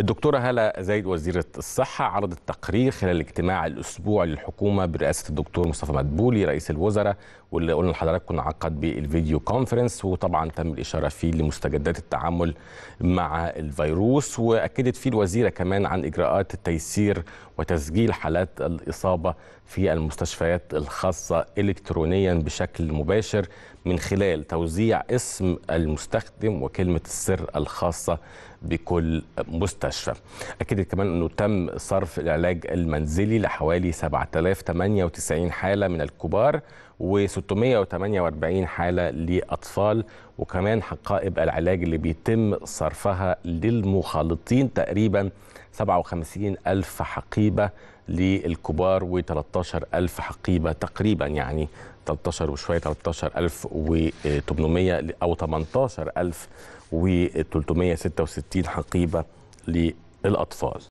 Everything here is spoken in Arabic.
الدكتورة هلا زايد وزيرة الصحة عرضت تقرير خلال اجتماع الأسبوع للحكومة برئاسة الدكتور مصطفى مدبولي رئيس الوزراء واللي قلنا لحضراتكم انعقد بالفيديو كونفرنس وطبعا تم الإشارة فيه لمستجدات التعامل مع الفيروس وأكدت فيه الوزيرة كمان عن إجراءات التيسير وتسجيل حالات الإصابة في المستشفيات الخاصة إلكترونيا بشكل مباشر من خلال توزيع اسم المستخدم وكلمة السر الخاصة بكل مستشفى المستشفى أكدت كمان أنه تم صرف العلاج المنزلي لحوالي 7098 حالة من الكبار و648 حالة لأطفال وكمان حقائب العلاج اللي بيتم صرفها للمخالطين تقريبا 57 ألف حقيبة للكبار و13 ألف حقيبة تقريبا يعني 13 وشوية ألف و800 أو ألف و366 حقيبة للأطفال